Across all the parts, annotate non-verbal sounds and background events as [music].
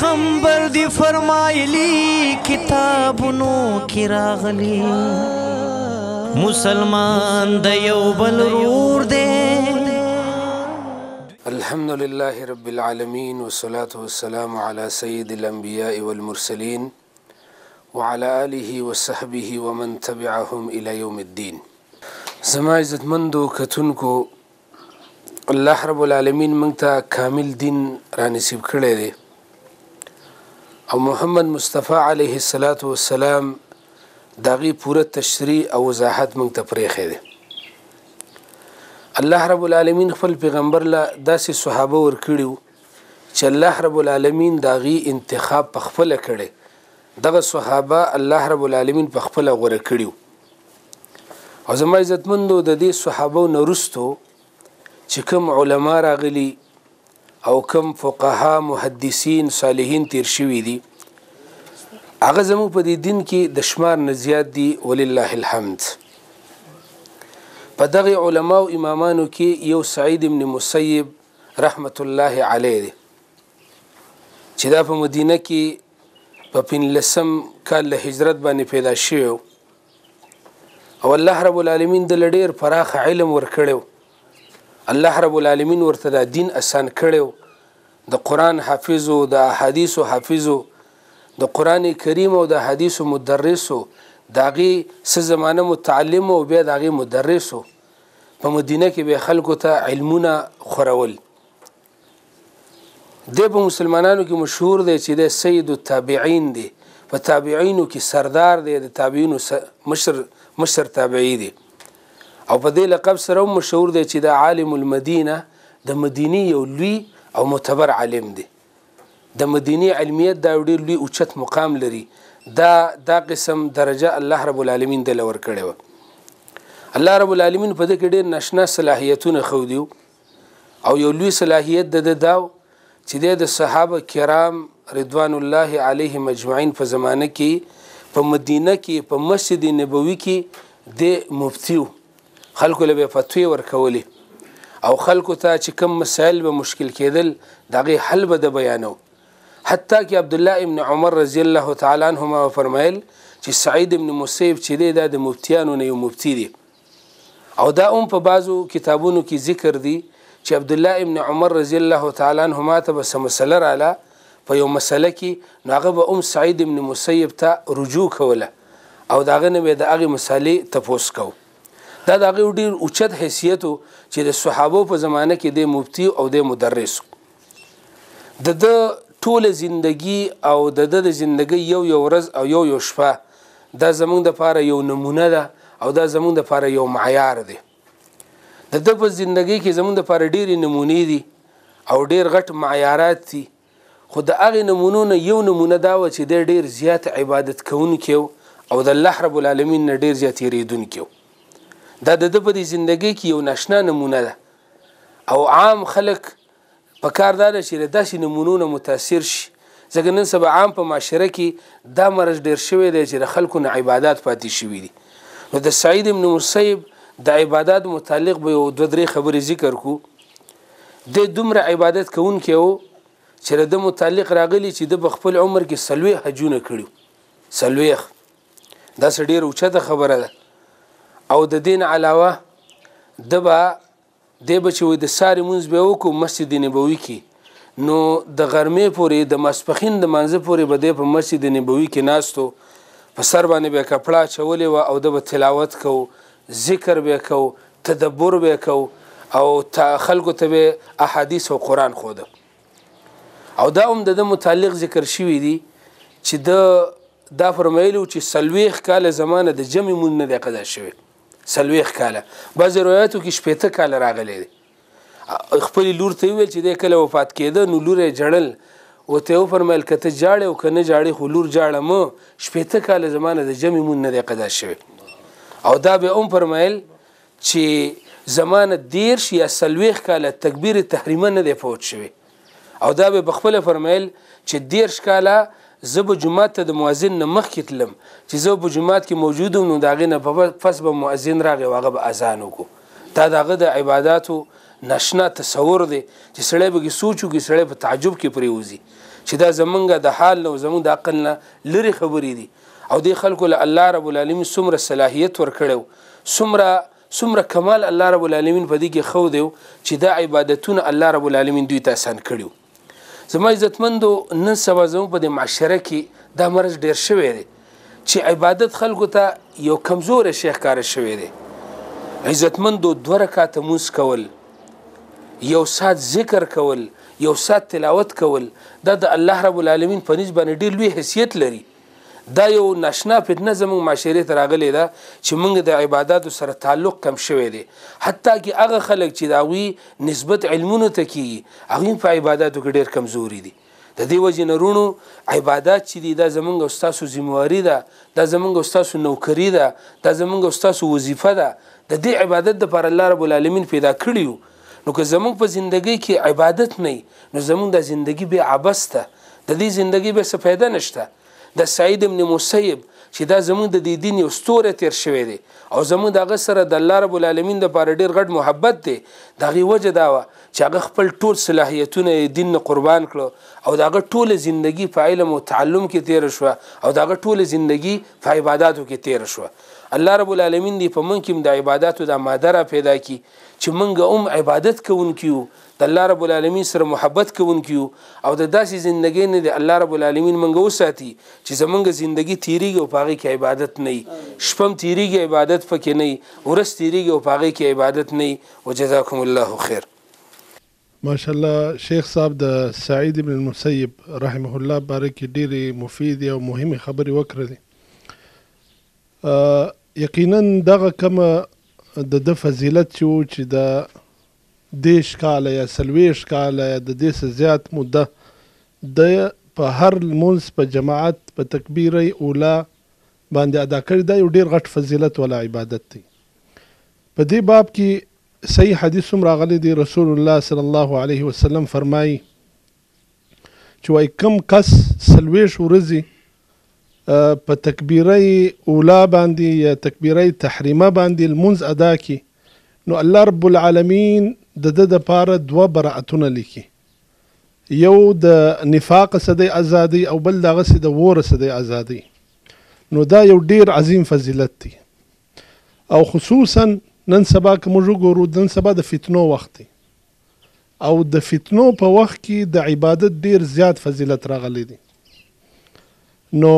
پیغمبر دی فرمایلی کتابونو کې راغلی مسلمان د یو بل رور دی الحمد لله رب العالمين والصلاة والسلام على سيد الأنبياء والمرسلين وعلى آله وصحبه ومن تبعهم إلى يوم الدين زما عزتمندو کتونکو الله رب العالمین موږ ته کامل دین را نصیب کړی دی او محمد مصطفی علیه الصلاۃ والسلام داغي پوره تشریح او وضاحت موږ ته پرېخې دي الله رب العالمین خپل پیغمبر لا داسې صحابه ورکړیو چې الله رب العالمین داغي انتخاب په خپل کړي دغه صحابه الله رب العالمین په خپل غوړه کړیو او زما عزتمندو د دې صحابه نورستو چې کوم علما راغلي او کم فقها محدثین صالحین تیر شوي دي هغه زمو په دې دین کې د شمار نه زیات دي ولله الحمد په دغه علما او امامانو کې یو سعید ابن مسیب رحمت الله علیه چې دا په مدینه کې په پنځلسم کال له هجرت باندې پیدا شوی او الله رب العالمین د لډیر فراخ علم ورکړو الله رب العالمین ورته دا دین اسان کړو د قران حافظ او د احادیث حافظ د قران کریم او د حدیث مدرس داغي س زمانه متعلم او بیا داغي مدرس په مدینه کې به خلکو ته علمونه خورول د په مسلمانانو کې مشهور دی چې د سید التابعین دی په تابعینو کې سردار دی د تابعینو مشر مشر تابعی دی او په دې لقب سره مشهور دی چې د عالم المدینه د مدینی یو لوی او معتبر عالم دی د مدینی علمیت دا ډیر لوی اوچت مقام لري دا دا قسم درجه الله رب العالمین دل ور کړی و الله رب العالمین په دې کې ډیر نشنا صلاحیتونه خو دیو او یو لوی صلاحیت د دا داو چې د صحابه کرام رضوان الله علیهم اجمعین په زمانه کې په مدینه کې په مسجد نبوي کې د مفتیو خلکو له فتوی ورکولې او خلکو ته چې کوم مسائل به مشکل کېدل دغه حل به د بیانو حتی کې عبد الله ابن عمر رضی الله تعالی عنهما فرمایل چې سعید ابن مصیب چې دی د مفتیانو نه یو مفتی دی او دا هم په بعضو کتابونو کې ذکر دي چې عبد الله ابن عمر رضی الله تعالی عنهما ته به مسله رااله په یو مسله کې ناغه به ام سعید ابن مسیب ته رجوع کوله او داغه نه به د هغه مسلې تپوس کوو دا د هغه ډیر اوچت حیثیت چې د صحابه په زمانه کې د مفتی او د مدرس د د ټول زندگی او د د زندگی یو یو ورځ او یو یو شپه دا زمونږ د لپاره یو نمونه ده او دا زمونږ د لپاره یو معیار دی د د په زندگی کې زمونږ د لپاره ډیر نمونه دي او ډیر غټ معیارات دي خو د هغه نمونونه یو نمونه دا و چې ډیر زیات عبادت کوونکی او د الله رب العالمین ډیر زیات یریدونکی دا د په دې ژوندۍ کې یو نشنا نمونه ده او عام خلک په کار دا چې له داسې نمونونو متاثر شي ځکه نن سبا عام په معاشره کې دا مرج ډیر شوی دی چې خلکو نه عبادت پاتې شوی دي نو د سعید ابن مصیب د عبادت متعلق به یو دوه درې خبرې ذکر کو د دومره عبادت کوونکی وو چې د متعلق راغلی چې د خپل عمر کې سلوي حجونه کړو سلويخ دا ډیر اوچته خبره ده او د دین علاوه دبا د بچو د ساري مونږ به وکړو مسجد نبوي کې نو د غرمې پورې د مسپخین د منځ پورې به د مسجد نبوي کې ناستو په سر باندې به کپړه چولې و او د تلاوت کو ذکر به کو تدبر به کو او خلکو ته به احادیث او قران خوده او دا هم د متعلق ذکر شوی دی چې د دا فرمایلو چې سلويخ کاله زمانه د جمی مون نه دی قضا شوی سلويخ کاله بعض روایتو کې شپېته کاله راغلي دي خپل لور ته ویل چې د کله وفات کېده نو لور یې جړل وته و فرمایل کته جاړې او کنه جاړې خو لور جاړه مو شپېته کاله زمانه د جمع مون نه دی قضا شوی او دا به هم فرمایل چې زمانه دیرش یا سلويخ کاله تکبیر تحریمه نه دی فوت شوی او دا به بخپله فرمایل چې دیرش کاله زه به جمعه ته د مؤذن نه مخکې تلم چې زه به جمعه کې موجود وم نو د هغې نه په پس به مؤذن راغی او هغه به اذان وکړو دا د هغه د عباداتو نشنا تصور دی چې سړی به کې سوچ وکړي سړی په تعجب کې پرېوځي چې دا زمونږ د حال نه او زمونږ د عقل نه لرې خبرې دي او دې خلکو له الله رب العالمین څومره صلاحیت ورکړی څومره څومره کمال الله رب العالمین په دې کې خو دی چې دا عبادتونه الله رب العالمین دوی ته آسان کړیو زما عزتمندو نن سبا زموږ په دې معاشره کې دا مرض ډیر شوی دی چې عبادت خلکو ته یو کمزور شیخ کار شوی دی عزتمندو دوه رکعاته مونځ کول یو سات ذکر کول یو سات تلاوت کول دا د الله رب العالمین په نسبت باندې ډیر لوی حیثیت لري دا یو ناشنا فتنه زموږ معاشره ته راغلې ده چې موږ د عبادتو سره تعلق کم شوی دی حتی کې هغه خلک چې داوی نسبت علمونو ته کیږي هغه په عبادتو کې ډیر کمزوري دي د دې وجې نرونو عبادت چې دي دا زمونږ استادو ذمہواری ده دا زمونږ استادو نوکری ده دا زمونږ استادو وظیفه ده د دې عبادت د پر الله رب العالمین پیدا کړیو نو که زمونږ په زندگی کې عبادت نه نو زمونږ د زندگی به عبسته د دې زندگی به څه فایده نشته د سعید ابن مسیب چې دا زمونږ د دین یو ستوره تیر شوی دی او زمونږ دغه سره د الله رب العالمین د پاره ډیر غټ محبت دی دغه وجه دا و چې هغه خپل ټول صلاحیتونه دین قربان کړو او دغه ټول زندگی په علم او تعلم کې تیر شو او دغه ټول زندگی په عبادتو کې تیر شو الله رب العالمین دی په مونږ کې د عبادتو د ماده را پیدا کی چې مونږ هم عبادت کوونکیو د الله رب العالمین سره محبت کوونکیو او د داسې زندګۍ نه د الله رب العالمین منګه وساتي چې زمونږ زندگی تیریږي او پاغي کې عبادت نه شپم تیریږي عبادت پکې نه ورس تیریږي او پاغي کې عبادت نه او جزاكم الله خیر ماشاءالله شیخ صاحب د سعید ابن المسیب رحمه الله بارک ډیره مفید او مهمه خبرې وکړلې یقینا دغه کوم د د فضیلت چې د دیش کاله یا سلویش کاله یا د دې څه زیات مده د په هر لمونځ په جماعت په تکبیر اوله باندې ادا کړی دا یو ډیر غټ فضیلت ولا عبادت دی په دې باب کې صحیح حدیث هم راغلی دی رسول الله صلی الله علیه وسلم فرمایي چې وای کم کس سلویش ورځي په تکبیره اولا باندې یا تکبیره تحریمه باندې المنز ادا کی نو الله رب العالمین د د لپاره دوه براءتونه لیکي یو د نفاق صدې ازادي او بل دغه د وور صدې ازادي نو دا یو ډیر عظیم فضیلت دی او خصوصا نن سبا که موږ وګورو نن سبا د فتنو وخت دی او د فتنو په وخت کې د عبادت ډیر زیات فضیلت راغلی دی نو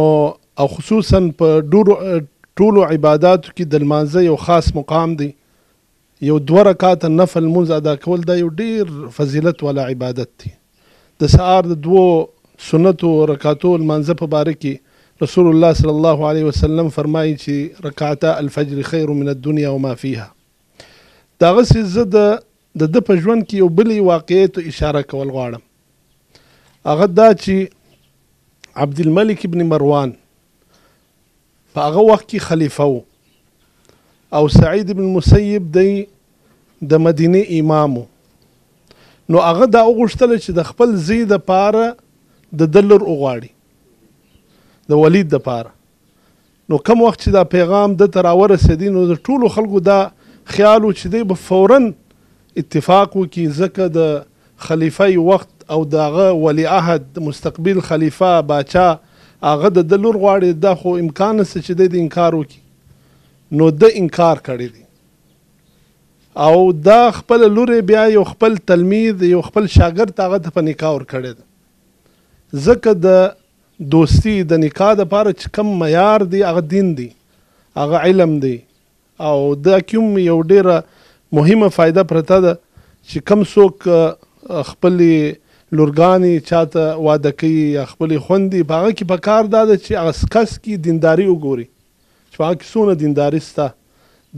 او خصوصا په ډورو ټولو عباداتو کې د لمانځه یو خاص مقام دی یو دوه رکعاته نفل لمونځ ادا کول دا یو ډیر فضیلت والا عبادت دی د سهار د دوو سنتو رکعاتو لمانځه په باره کې رسول الله صلی الله علیه وسلم فرمایي چې رکعتا الفجر خیر من الدنیا وما فيها دا غسې زه د د په ژوند کې یو بلې واقعې ته اشاره کول غواړم هغه دا چې عبدالملک ابن مروان په هغه وخت کې خلیفه و او سعید بن مسیب دی د مدینه امامو نو هغه دا وغوښتل چې د خپل زی د پاره د دلر وغواړي د ولید د پاره نو کم وخت چې دا پیغام د تراور رسیدي نو د ټولو خلکو دا خیال چې دی به فورا اتفاق وکړي ځکه د خلیفه وخت او داغه ولی عهد مستقبل خلیفه باچا هغه د دلور غواړي دا خو امکان نشته چې د انکار وکړي نو د انکار کړی دی او دا خپل لورې بیا یو خپل تلمید یو خپل شاګرد هغه په نکاح ور کړی دی ځکه د دوستی د نکاح د پاره چې کم معیار دی هغه دین دی هغه علم دی او دا کوم یو ډیره مهمه فایده پرته ده چې کم څوک خپلې لورګانی چاته واده کوي یا خپلې خوندې په هغه کې په کار دا ده چې هغه سکس کې دینداري وګوري چې څونه دینداري سته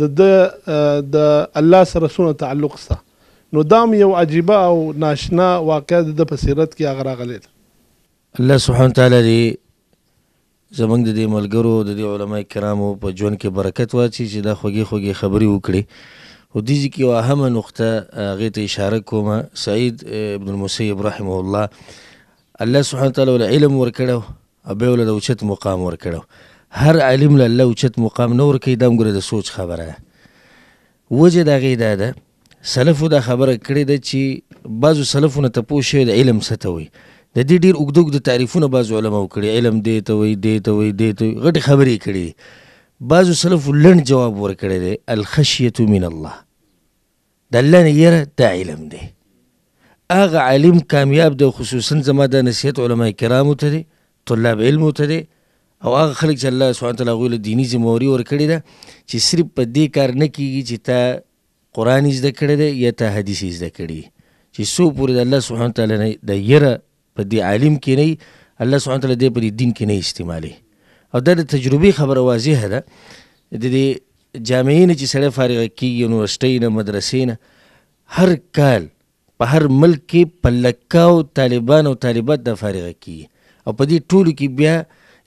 د د د الله سره څونه تعلق سته نو دام یو عجیبه او ناشنا واقع د په سیرت کې هغه راغلی الله سبحانه تعالی دې زمونږ د دې ملګرو د دې علما کرامو په ژوند کې برکت واچي چې دا خوږې خوږې خبرې وکړي خو دې کې یوه اهمه نقطه هغې ته اشاره کومه سعید ابن المسیب رحمه الله الله سبحانه تعالی ول علم ورکړی او بیا ول د اوچت مقام ورکړی هر عالم له الله اوچت مقام نه ورکوي دا موږ د سوچ خبره ده وجه د هغې دا ده سلفو دا خبره کړې ده چې بعضو سلفونه تپوس شوی د علم څه ته وایي د دې ډېر اوږده اوږده تعریفونه بعضو علماو کړي علم دې ته وایي دې ته وایي دې ته وایي غټې خبرې کړي بعضو سلفو لنډ جواب ورکړی دی الخشیة من الله د الله نه یره دا علم دی هغه عالم کامیاب دی خصوصا زما دا نصیحت علما کرامو ته دی طلاب علمو ته دی او هغه خلک چې الله سبحانه وتعالی هغوی له دیني ذمهوري ورکړې ده چې صرف په دې کار نه کیږي چې تا قرآن زده کړی دی یا تا حدیث زده کړي چې څو پورې د الله سبحانه وتعالی نه د یره په دې عالم کې نه الله سبحانه وتعالی دې په دې دین کې نه استعمالي او دا د تجربې خبره واضحه ده د دې جامعې نه چې سړی فارغ کیږي یونیورسټۍ نه مدرسې نه هر کال په هر ملک کې په لکاو طالبان او طالبات د فارغ کیږي او په دې ټولو کې بیا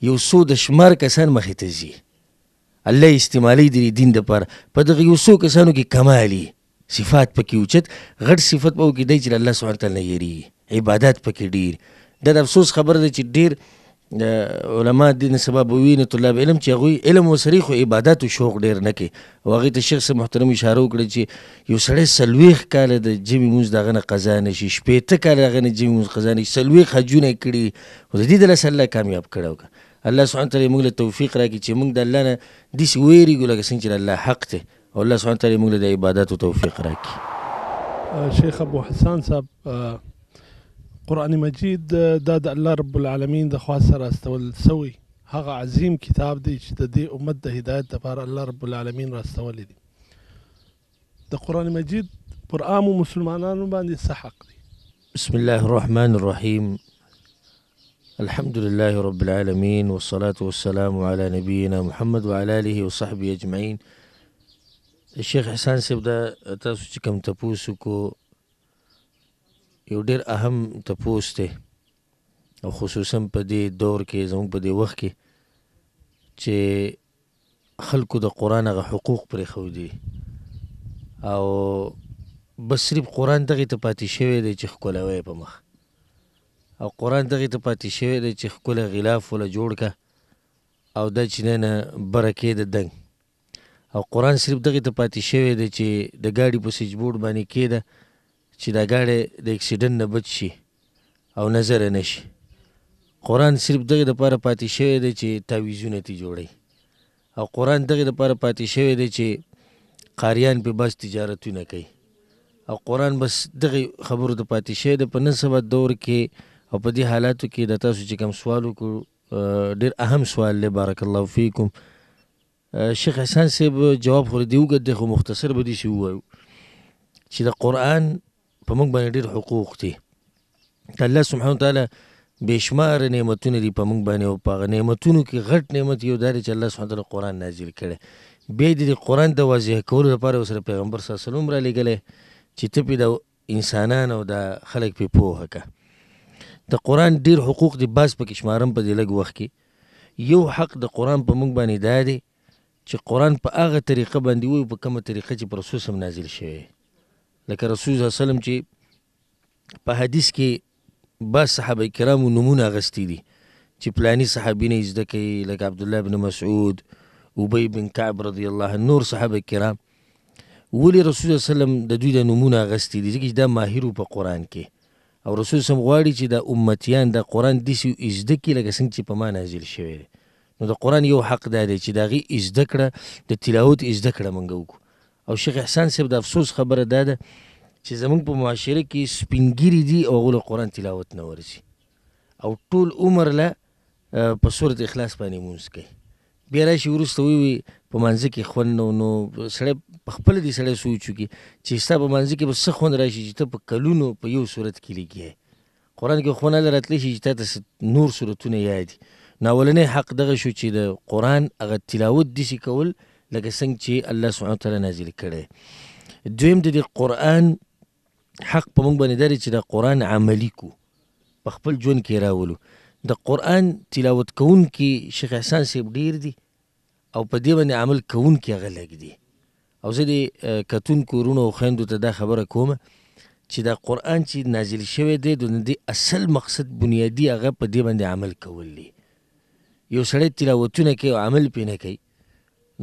یو څو د شمار کسان مخې ته ځي الله استعمالي دی دین د پر په دغه یو څو کسانو کې کمالي صفات پکې اوچت غټ صفت به وکړي چې الله سبحانه تعالی یری عبادت پکې ډیر دا د افسوس خبر ده چې ډیر علما دین سبب ویني طلاب علم چې غوي علم وسري خو عبادت او شوق ډیر نه کوي واغې ته شخص محترم اشاره وکړه چې یو سړی سلويخ کاله د جمی موز دغه نه قضا نشي شپې ته کاله دغه نه جمی موز قضا نشي سلويخ حجونه کړي خو د دې د لسله کامیاب کړو الله سبحانه تعالی موږ له توفیق راکړي چې موږ د الله نه داسې ویریږو لکه څنګه چې الله حق دی او الله سبحانه تعالی موږ له د عباداتو توفیق راکړي شیخ ابو حسان صاحب قران مجید دا د الله رب العالمین د خوا سره استول سوی هغه عظیم کتاب دی چې د دې امت د هدایت لپاره الله رب العالمین را استول دی د قران مجید پر عامو مسلمانانو باندې څه حق دی بسم الله الرحمن الرحیم الحمد لله رب العالمين والصلاة والسلام على نبينا محمد وعلى آله وصحبه أجمعين الشيخ حسان صاحب دا تاسو چې کوم تپوس کو یو ډیر اهم تپوس ته او خصوصا په دې دور کې زموږ په دې وخت کې چې خلکو د قران غ حقوق پر خو دي او بس صرف قران دغه ته پاتې شوی دی چې خلکو لوي په مخ او قرآن دغې ته پاتې شوی دی چې ښکلی غلاف وله جوړ که او دا چې نه بره کېده دنګ او قرآن صرف دغې ته پاتې شوی دی چې د ګاډي په سیج بورډ باندې کېده چې دا ګاډی د اکسیډنټ نه بچ شي او نظر نه شي قرآن صرف دغې دپاره پاتې شوی دی چې تعویزونه تی جوړوي او قرآن دغې دپاره پاتې شوی دی چې قاریان پې بس تجارتونه کوي او قرآن بس دغې خبرو ته پاتې شوی دی په نن سبا دور کې او په دې حالاتو کې د تاسو چې کوم سوال وکړو ډیر اهم سوال دی بارک الله فیکم شیخ حسن صاحب جواب خو دی وګد خو مختصر به دي شی وایو چې د قران په موږ باندې ډیر حقوق دي الله سبحانه وتعالى بشمار نعمتونه دي په موږ باندې او په نعمتونو کې غټ نعمت یو دی چې الله سبحانه وتعالى قران نازل کړي به دې قران د واضح کولو لپاره سره پیغمبر صلی الله علیه وسلم را لګلې چې ته په انسانانو د خلک په پوهه کې د قران ډیر حقوق دی بس په کشمارم په دی لګ وخت کې یو حق د قران په موږ باندې دا دی چې قران په هغه طریقه باندې وي په کومه طریقه چې پر رسول سم نازل شوی لکه رسول صلی الله علیه وسلم چې په حدیث کې با صحابه کرامو نمونه غستی دي چې پلانی صحابي نه زده کوي لکه عبد الله بن مسعود ابي بن كعب رضی الله نور صحابه کرام ولی رسول الله سلام د دوی د نمونه غستی دي چې دا ماهر په قران کې او رسول سم غواړي چې د امتیان د قران د سیو ازده کې لکه څنګه چې په ما نازل شوی دی نو د قران یو حق دا دی چې دا غي ازده کړه د تلاوت ازده کړه مونږ وکړو او شیخ احسان صاحب د افسوس خبره ده ده چې زمونږ په معاشره کې سپینګیری دي او غو قران تلاوت نه ورسي او ټول عمر له په صورت اخلاص باندې مونږ کوي بیا راشي وروسته وي په منځ کې خوند نو نو سړی په خپل دې سړی سوچ کی چې ستا په منځ کې به څه خوند راشي چې ته په کلونو په یو صورت کې لګي قران کې خونه لرتلی شي چې تاسو نور صورتونه یاد ناولنې حق دغه شو چې د قران هغه تلاوت دي چې کول لکه څنګه چې الله سبحانه وتعالى نازل کړي دویم د قران حق په موږ باندې درې چې د قران عملی کو په خپل جون کې راولو د قران تلاوت کون کې شیخ احسان سیب ډیر دی او په دې باندې عمل کوونکي هغه لږ دي او زه د کتونکو ورونو او خویندو ته دا خبره کوم چې دا قرآن چې نازل شوی دی د دې اصل مقصد بنیادي هغه په دې باندې عمل کول دي یو سړی تلاوتونه کوي او عمل پې نه کوي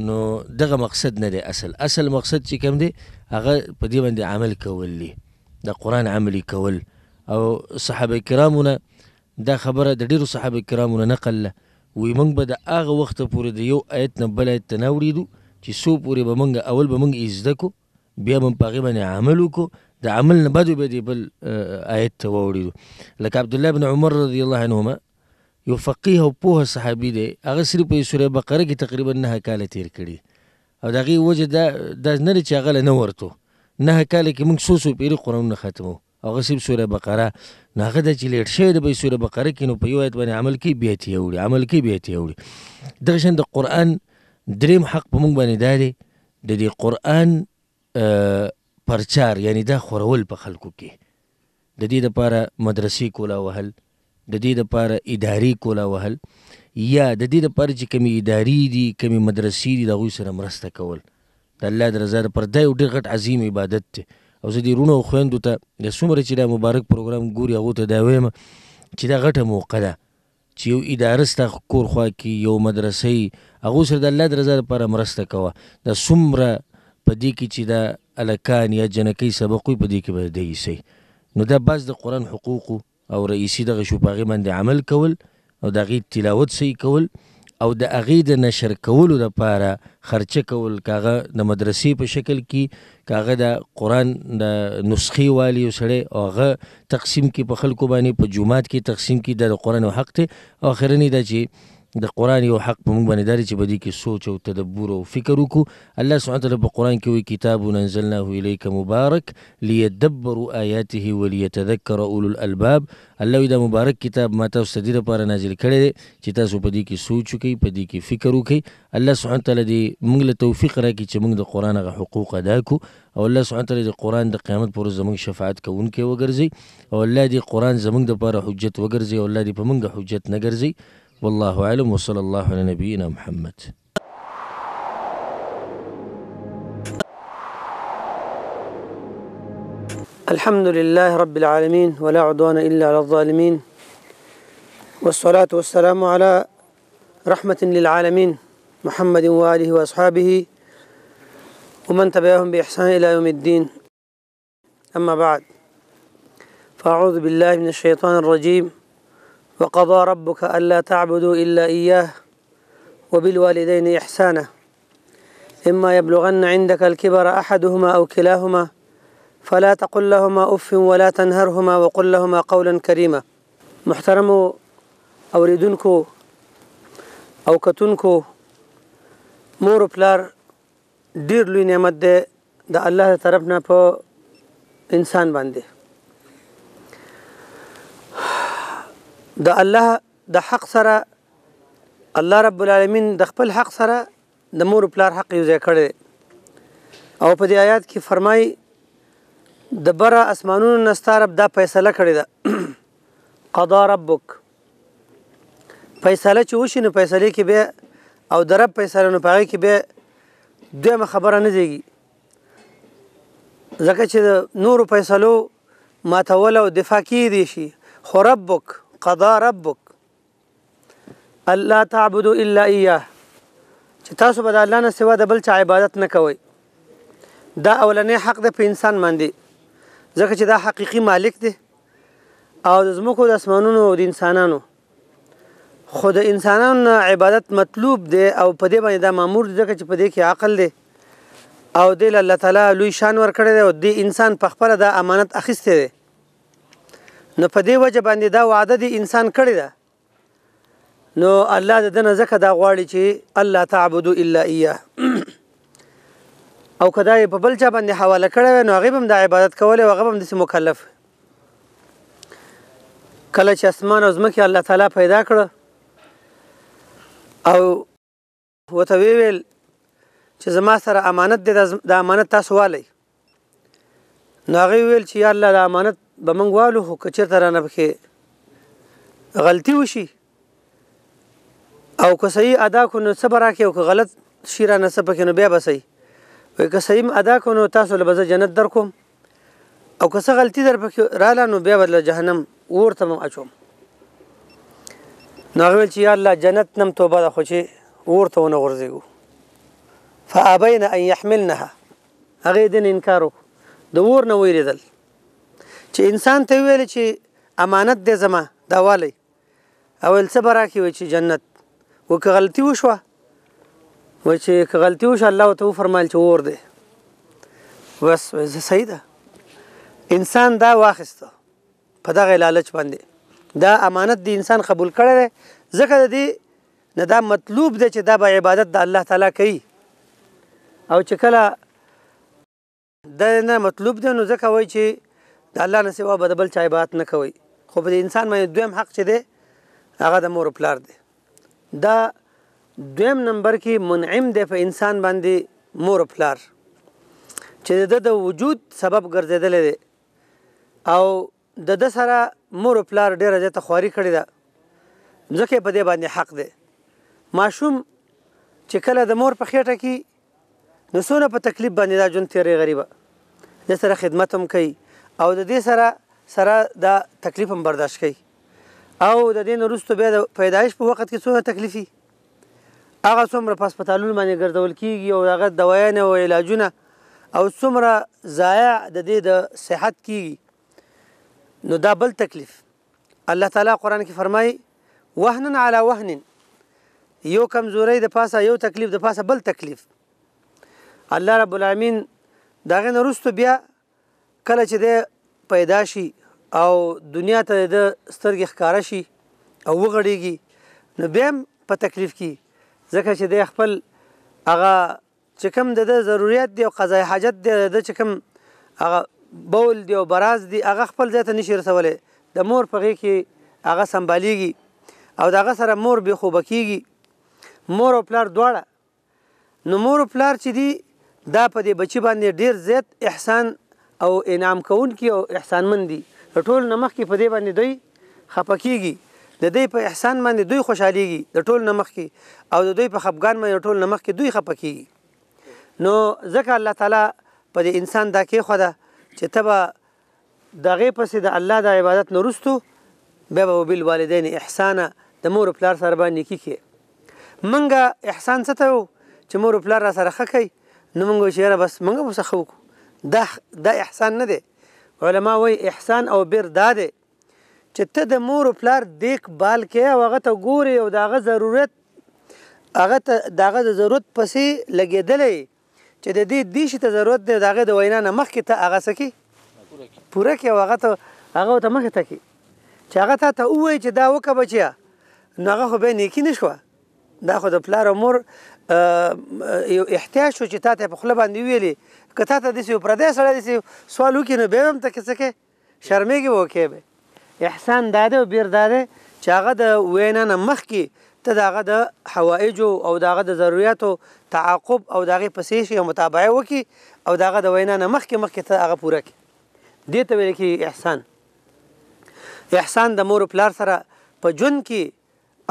نو دغه مقصد نه دی اصل اصل مقصد چې کوم دی هغه په دې باندې عمل کول دی د قرآن عملی کول او صحابه کرامونه دا خبره د ډیرو صحابه کرامونه نقل له وی موږ به د هغه وخته پورې د یو آیت نه بل آیت ته نه اورېدو چې څو پورې به موږ اول به موږ زده کو بیا به په هغې باندې عمل وکړو د عمل نه بعد به بل آیت ته واورېدو لکه عبدالله بن عمر رضی الله عنهما یو فقیه او پوه صحابي دی هغه صرف په سوره بقره کې تقریبا نه کاله تیر کړي او دغه وجه دا دا نه چې هغه نه ورته نه کاله کې موږ څو څو پیری قرآنونه ختمو هغه سیم سوره بقره ناغه د چې لیټ شوی د به سوره بقره کې نو په یو آیت باندې عمل کوي بیا ته وړي عمل کوي بیا ته وړي دغه شند قران دریم حق په موږ باندې داري د دې قران پرچار یعنی دا خورول په خلکو کې د دې لپاره مدرسې کولا وهل د دې لپاره ادارې کولا وهل یا د دې لپاره چې کمی ادارې دي کمی مدرسې دي د غوی سره مرسته کول د الله د رضا پر دا یو ډېر غټ عظیم عبادت دی او زه دې رونو او خویندو ته د څومره چې دا مبارک پروګرام ګوري هغو ته دا وایم چې دا غټه موقع ده چې یو اداره ستا کور خوا کې یو مدرسې هغو سره د الله د رضا لپاره مرسته کوه دا څومره په دې کې چې دا الکان یا جنکۍ سبق وي په دې کې به دی سي نو دا بس د قرآن حقوقو او رئیسي دغه شو په هغې باندې عمل کول او د هغې تلاوت صحیح کول او د اغې د نشر کولو لپاره خرچه کول کاغه د مدرسې په شکل کې کاغه د قران د نسخې والی وسړي او هغه تقسیم کې په خلکو باندې په جمعات کې تقسیم کې د قران حق ته اخرنی د چې د قران یو حق په موږ باندې داري چې بدی کې سوچ او تدبر او فکر وکړو الله سبحانه وتعالی په قران کې وی کتاب انزلناه الیک مبارک لیدبروا آیاته ولیتذکر اولو الالباب الله دا مبارک کتاب ما تاسو ته لپاره نازل کړی دی چې تاسو په دې کې سوچ وکړئ په دې کې فکر وکړئ الله سبحانه وتعالی دې موږ له توفیق راکړي چې موږ د قران غ حقوق ادا کړو او الله سبحانه وتعالی د قران د قیامت پر زموږ شفاعت کوونکی وګرځي او الله دې قران زموږ د لپاره حجت وګرځي او الله دې په موږ حجت نه ګرځي والله أعلم وصلى الله على نبينا محمد الحمد لله رب العالمين ولا عدوان إلا على الظالمين والصلاة والسلام على رحمة للعالمين محمد وآله وأصحابه ومن تبعهم بإحسان إلى يوم الدين أما بعد فأعوذ بالله من الشيطان الرجيم وقضى ربك ألا تعبدوا إلا إياه وبالوالدين إحسانا إما يبلغن عندك الكبر أحدهما أو كلاهما فلا تقل لهما أف ولا تنهرهما وقل لهما قولا كريما محترم أوريدنك او كتنك مور بلار دير لوی نعمت دا الله تربنا بو انسان بانده د الله د حق سره الله رب العالمین د خپل حق سره د مور پلار حق یو ځای کړی او په دې آیات کې فرمای د بره اسمانونو نستار دا فیصله کړی ده [clears throat] قضا ربک فیصله چې وشي نو فیصله کې به او د رب فیصله نو پاره کې به دویمه خبره نه دیږي ځکه چې د نورو فیصلو ماتول او دفاع کې دي شي خو ربک قضا ربک الله تعبدوا الا اياه چې تاسو به د الله نه سوا د بل چا عبادت نه کوئ دا اولنې حق د په انسان باندې ځکه چې دا حقيقي مالک دی او د زمکو د اسمانونو او د انسانانو خو د انسانانو عبادت مطلوب دی او په دې باندې دا مامور دی ځکه چې په دې کې عقل دی او د الله تعالی لوی شان ور کړی دی او د انسان په خپل د امانت اخیسته دی نو په دې وجه باندې دا وعده دی انسان کړی ده نو الله د دنه زکه دا غواړي چې الله تعبدو الا اياه او کدا یې په بل چا باندې حواله کړی نو هغه هم د عبادت کول او هغه هم د مکلف کله چې اسمان او ځمکه الله تعالی پیدا کړ او وته ویل چې زما سره امانت دی د امانت تاسو والی نو هغه ویل چې یا الله د امانت به منګوالو خو کچرته را نه پکې غلطي وشي او که صحیح ادا کو نو صبر راکې او که غلط شي را نه سپکې نو بیا به صحیح وای که صحیح ادا کو نو تاسو له بزه جنت در کوم او که څه غلطي در پکې رااله نو بیا به له جهنم ورته مم اچوم نو هغه چې یا الله جنت نم توبه ده خو چې ورته ونه غورځېګو فابین ان يحملنها هغه دین انکار وکړو د ور نه ویریدل چې انسان ته ویل چې امانت دې زما دا والی اول څه براکې و چې جنت وکه غلطي وشوه و چې که غلطي وشوه الله ورته وفرمایل چې اور دی بس صحیح ده انسان دا واخیسته په دغه لالچ باندې دا امانت دی انسان قبول کړی دی ځکه د دې نه دا مطلوب دی چې دا به عبادت د الله تعالی کوي او چې کله دا نه مطلوب دی نو ځکه وایي چې د الله نه سوا به د بل چا عبادت نه کوئ خو په انسان باندې دویم حق چې دی هغه د مور پلار دی دا دویم نمبر کې منعم دی په انسان باندې مور پلار چې د د وجود سبب ګرځیدل دی او د د سره مور پلار ډیره زیاته خواري کړې ده ځکه په دې باندې حق دی ماشوم چې کله د مور په خېټه کې نو سونه په تکلیف باندې دا جون تیرې غریبه د سره خدمت هم کوي او د دې سره سره دا تکلیف هم برداشت کوي او د دین وروسته بیا د پیدایش په وخت کې څومره تکلیفي هغه څومره پاسپټالونه باندې ګرځول کیږي او هغه دوايان او علاجونه او څومره ضایع د دې د صحت کیږي نو دا بل تکلیف الله تعالی قران کې فرمایي وهنن علی وهن یو کمزوري د پاسه یو تکلیف د پاسه بل تکلیف الله رب العالمین داغه وروسته بیا کله چې د پیدا شي او دنیا ته د سترګې ښکارا شي او وغړیږي نو بیا په تکلیف کې ځکه چې د خپل هغه چې کوم د ضرورت دی او قضای حاجت دی د چې کوم هغه بول دی او براز دی هغه خپل ځای ته نشي رسولی د مور په غېږ کې هغه سنبالیږي او د هغه سره مور بې خوبه کېږي مور او پلار دواړه نو مور او پلار چې دی دا په دې بچی باندې ډیر زیات احسان او انعام کون کی او احسان مند دي ټول نمخ کې په دې باندې دوی خپکیږي د دوی په احسان باندې دوی خوشحاليږي د ټول نمخ کې او د دوی په خپګان باندې ټول نمخ کې دوی خپکیږي نو ځکه الله تعالی په دې انسان دا کې خو ده چې تبه دغه پسې د الله د عبادت نورستو به به بل والدین احسان د مور پلار سره باندې کی کی منګه احسان ستو چې مور پلار سره خکې نو منګه شهره بس منګه وسخو دا د احسان نه دی علما وای احسان او بیر دا دی چې ته د مور او پلار دیک بال کې او هغه ته ګوري او داغه ضرورت هغه ته داغه د ضرورت پسې لګېدلې چې د دې دې شي ته ضرورت دی داغه د وینا نه مخکې ته هغه سکی پوره کې هغه ته هغه ته مخکې ته کی چې هغه ته وای چې دا وکه بچیا نو هغه خو به نیکی نشوه دا خو د پلار امور یو احتیاج شو چې تا ته په خوله باندې ویلې که تا ته داسې یو پردی سړی داسې سوال وکړي نو بیا به هم ته څه کوې شرمېږي به وکې به احسان دا دی او بیر دا دی چې هغه د وینا نه مخکې ته د هغه د حوایجو او د هغه د ضرورتو تعاقب او د هغې پسې شي او مطابعه وکړي او د هغه د وینا نه مخکې مخکې ته هغه پوره کړي دې ته ویل کېږي احسان احسان د مور پلار سره په ژوند کې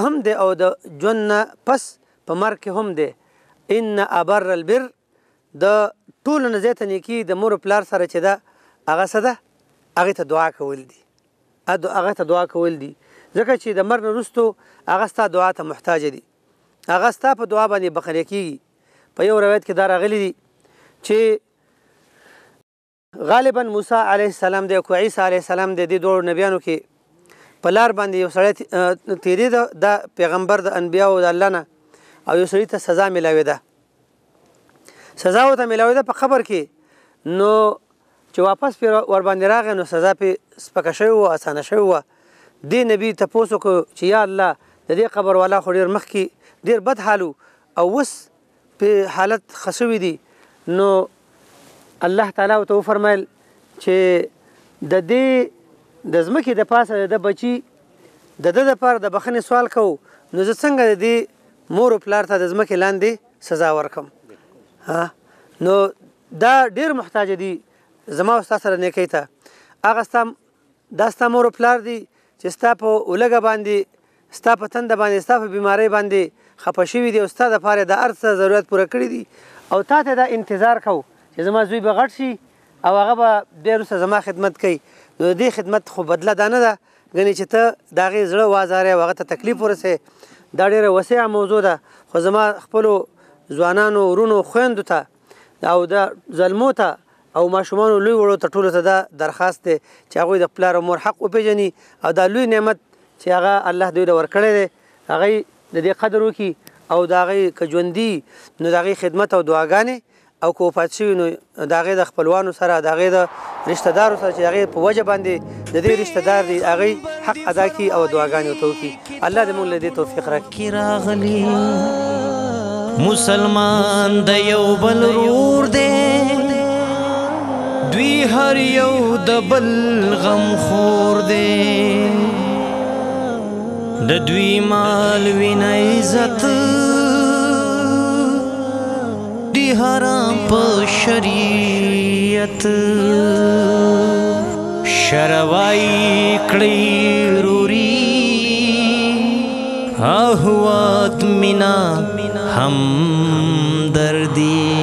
هم دی او د ژوند نه پس په مرګ کې هم دی ان ابر البر د ټول نه زیاته نیکی د مور پلار سره چې ده هغه څه ده هغې ته دعا کول دي هغه ته دعا کول دي ځکه چې د مرګ نه وروستو هغه ستا دعا ته محتاج دي هغه ستا په دعا باندې بخنه کیږي په یو روایت کې دا راغلی دي چې غالبا موسی علیه السلام دی او عیسی علیه السلام دی د دوه نبیانو کې په لار باندې یو سړی تیری د د پیغمبر د انبیاو د الله نه او یو سړی ته سزا ملاوي ده سزا ورته ملاوي ده په خبر کې نو چې واپس پیر ور باندې راغی نو سزا په سپکه شوی او اسانه شوی و دی نبی ته پوسو کو چې یا الله د دې قبر والا خو ډیر مخ کې ډیر بد حالو او وس په حالت خسوي دي نو الله تعالی وتو فرمایل چې د دې د ځمکې د پاسه د بچي د د لپاره د بخنې سوال کو نو زه څنګه د دې مور پلار ته د ځمکې لاندې سزا ورکم ها نو دا ډیر محتاج دي زما او تاسو سره نیکی ته هغه ستام دا ستا مور پلار دي چې ستا په ولګه باندې ستا په تند باندې ستا په بیماری باندې خپه شوی دي او ستا د پاره د ارث ضرورت پوره کړی دي او تا ته دا انتظار کو چې زما زوی به غټ شي او هغه به ډیر زما خدمت کوي نو دې خدمت خو بدله دانه ده غني چې ته دا غي زړه وازاره وغه ته تکلیف ورسه دا ډیره وسیع موضوع ده خو زما خپل ځوانانو ورونو خويندو ته او دا ظلمو ته او ماشومان لوی وړو ته ټولو ته دا درخواست دی چې هغه د پلار مور حق وپیژني او دا لوی نعمت چې هغه الله دوی له ورکړي دی هغه د دې قدر وکي او دا غي کجوندي نو دا غي خدمت او دعاګانې او کو پات شوی نو د هغې د خپلوانو سره د هغې د رشتہ دارو سره چې د هغې په وجه باندې د دې رشتہ دار دي هغې حق ادا کړي او دعاګانې ورته وکړي الله دې موږ له دې توفیق راکړي راغلي مسلمان د یو بل رور دی دوی هر یو د بل غم خور دی د دوی مال وینه عزت हराप शरीयत शरवाइकलीरू हा हात्मिना मिना दर्दी